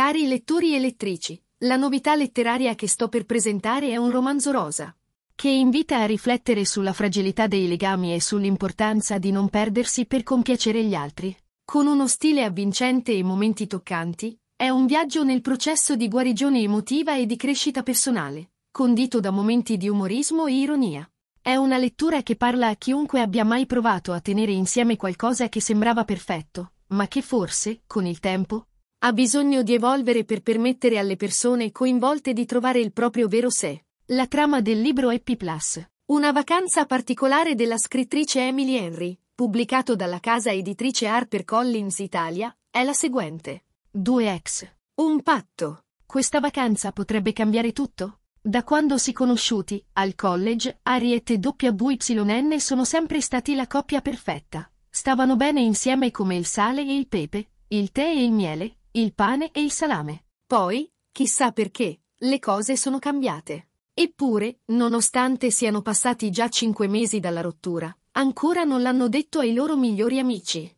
Cari lettori e lettrici, la novità letteraria che sto per presentare è un romanzo rosa, che invita a riflettere sulla fragilità dei legami e sull'importanza di non perdersi per compiacere gli altri. Con uno stile avvincente e momenti toccanti, è un viaggio nel processo di guarigione emotiva e di crescita personale, condito da momenti di umorismo e ironia. È una lettura che parla a chiunque abbia mai provato a tenere insieme qualcosa che sembrava perfetto, ma che forse, con il tempo, ha bisogno di evolvere per permettere alle persone coinvolte di trovare il proprio vero sé. La trama del libro Happy Plus. Una vacanza particolare della scrittrice Emily Henry, pubblicato dalla casa editrice HarperCollins Italia, è la seguente. Due ex Un patto. Questa vacanza potrebbe cambiare tutto? Da quando si conosciuti, al college, Ariet e WYN sono sempre stati la coppia perfetta. Stavano bene insieme come il sale e il pepe, il tè e il miele, il pane e il salame. Poi, chissà perché, le cose sono cambiate. Eppure, nonostante siano passati già cinque mesi dalla rottura, ancora non l'hanno detto ai loro migliori amici.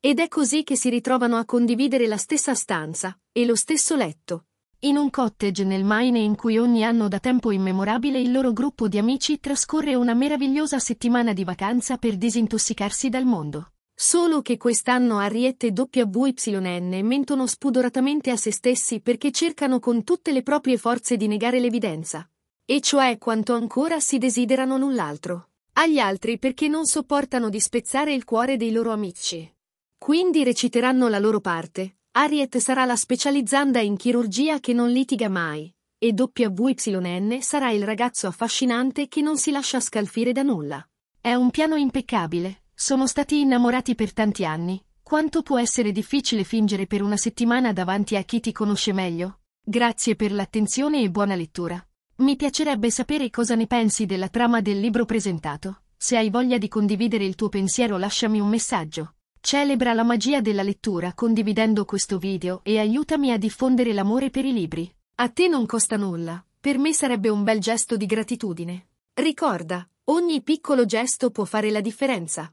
Ed è così che si ritrovano a condividere la stessa stanza e lo stesso letto, in un cottage nel Maine in cui ogni anno da tempo immemorabile il loro gruppo di amici trascorre una meravigliosa settimana di vacanza per disintossicarsi dal mondo. Solo che quest'anno Ariete WYN mentono spudoratamente a se stessi perché cercano con tutte le proprie forze di negare l'evidenza. E cioè quanto ancora si desiderano null'altro. Agli altri perché non sopportano di spezzare il cuore dei loro amici. Quindi reciteranno la loro parte. Ariet sarà la specializzanda in chirurgia che non litiga mai. E WYN sarà il ragazzo affascinante che non si lascia scalfire da nulla. È un piano impeccabile. Sono stati innamorati per tanti anni. Quanto può essere difficile fingere per una settimana davanti a chi ti conosce meglio? Grazie per l'attenzione e buona lettura. Mi piacerebbe sapere cosa ne pensi della trama del libro presentato. Se hai voglia di condividere il tuo pensiero lasciami un messaggio. Celebra la magia della lettura condividendo questo video e aiutami a diffondere l'amore per i libri. A te non costa nulla, per me sarebbe un bel gesto di gratitudine. Ricorda, ogni piccolo gesto può fare la differenza.